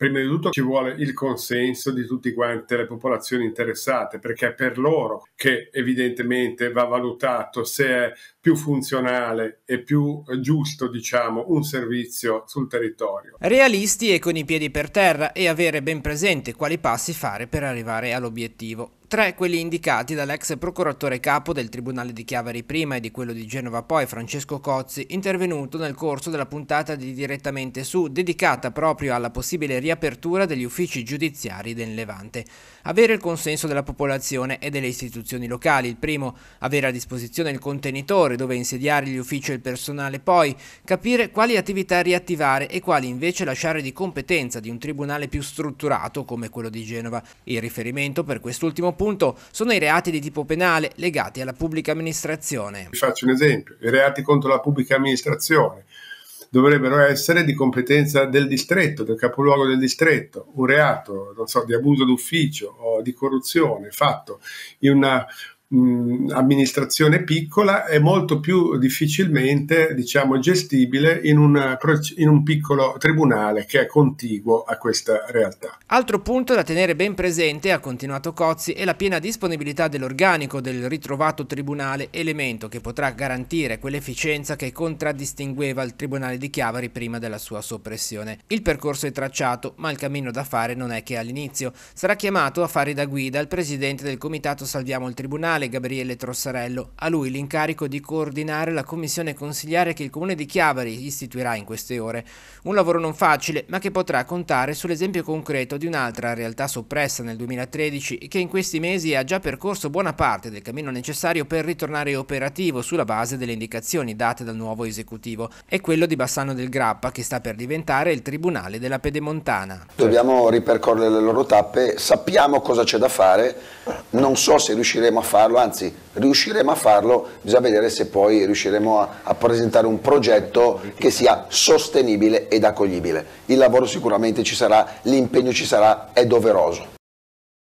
prima di tutto ci vuole il consenso di tutte quante le popolazioni interessate, perché è per loro che evidentemente va valutato se è più funzionale e più giusto, diciamo, un servizio sul territorio. Realisti e con i piedi per terra e avere ben presente quali passi fare per arrivare all'obiettivo. Tre quelli indicati dall'ex procuratore capo del Tribunale di Chiavari prima e di quello di Genova poi, Francesco Cozzi, intervenuto nel corso della puntata di Direttamente Su, dedicata proprio alla possibile riapertura degli uffici giudiziari del Levante. Avere il consenso della popolazione e delle istituzioni locali, il primo, avere a disposizione il contenitore dove insediare gli uffici e il personale, poi capire quali attività riattivare e quali invece lasciare di competenza di un tribunale più strutturato come quello di Genova. Il riferimento per quest'ultimo appunto sono i reati di tipo penale legati alla pubblica amministrazione. Vi faccio un esempio, i reati contro la pubblica amministrazione dovrebbero essere di competenza del distretto, del capoluogo del distretto, un reato so, di abuso d'ufficio o di corruzione fatto in una mh, amministrazione piccola è molto più difficilmente diciamo, gestibile in, una, eh, in un piccolo tribunale che è contiguo a questa realtà. Altro punto da tenere ben presente, ha continuato Cozzi, è la piena disponibilità dell'organico del ritrovato tribunale, elemento che potrà garantire quell'efficienza che contraddistingueva il tribunale di Chiavari prima della sua soppressione. Il percorso è tracciato, ma il cammino da fare non è che all'inizio. Sarà chiamato a fare da guida il presidente del comitato Salviamo il Tribunale, comunale Gabriele Trossarello, a lui l'incarico di coordinare la commissione consigliare che il comune di Chiavari istituirà in queste ore. Un lavoro non facile, ma che potrà contare sull'esempio concreto di un'altra realtà soppressa nel 2013 e che in questi mesi ha già percorso buona parte del cammino necessario per ritornare operativo sulla base delle indicazioni date dal nuovo esecutivo. È quello di Bassano del Grappa, che sta per diventare il tribunale della Pedemontana. Dobbiamo ripercorrere le loro tappe, sappiamo cosa c'è da fare, non so se riusciremo a farlo farlo, anzi riusciremo a farlo, bisogna vedere se poi riusciremo a, a presentare un progetto che sia sostenibile ed accoglibile. Il lavoro sicuramente ci sarà, l'impegno ci sarà, è doveroso.